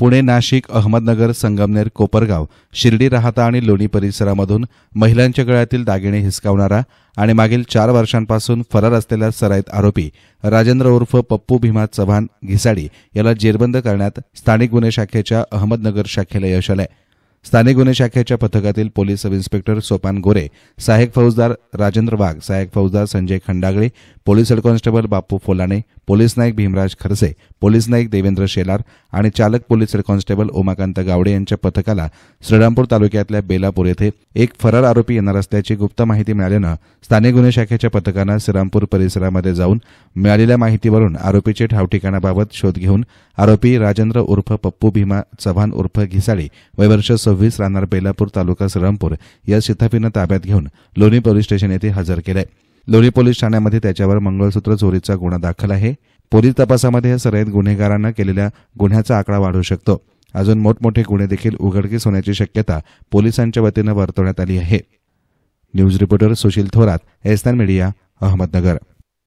पुणे नाशिक अहमदनगर संगमनेर कोपरगाव शिर्डी राहता आणि लोणी परिसरामधून महिलांच्या गळ्यातील दागिने हिसकावणारा आणि मागील चार वर्षांपासून फरार असलेला सराईत आरोपी राजेंद्र उर्फ पप्पू भीमा चव्हाण घिसाडी याला जेरबंद करण्यात स्थानिक गुन्हे शाखेच्या अहमदनगर शाखेला यश आलं आहे स्थानिक गुन्हे शाखेच्या पथकातील police sub inspector Sopan Gore सहाय्यक फौजदार राजेंद्र वाघ सहाय्यक फौजदार Sanjay Khandagale police head constable Bapu Folane police naik Bhimraj Kharse police naik Devendra Shelar आणि चालक police head constable Umakant Gawade यांच्या पथकाला श्रीरामपूर तालुक्यातल्या बेलापूर येथे एक फरार आरोपी येणार असल्याची गुप्त माहिती मिळाल्यानं स्थानिक गुन्हे शाखेच्या पथकानं श्रीरामपूर परिसरामध्ये जाऊन मिळालेल्या माहितीवरून आरोपीचे ठावठिकाणाबाबत शोध घेऊन आरोपी राजेंद्र उर्फ पप्पू भीमा चव्हाण उर्फ घिसाळे वयवर्ष सव्वीस राहणार बेलापूर तालुका सरमपूर या शिथाफीनं ताब्यात घेऊन लोणी पोलीस स्टेशन येथे हजर केलंय लोणी पोलीस ठाण्यामध्ये त्याच्यावर मंगळसूत्र चोरीचा गुन्हा दाखल आहे पोलीस तपासामध्ये सराईत गुन्हेगारांना केलेल्या गुन्ह्याचा आकडा वाढू शकतो अजून मोठमोठे गुन्हे देखील उघडकीस होण्याची शक्यता पोलिसांच्या वतीनं वर्तवण्यात आली आहे न्यूज रिपोर्टर सुशील थोरात एसन मीडिया अहमदनगर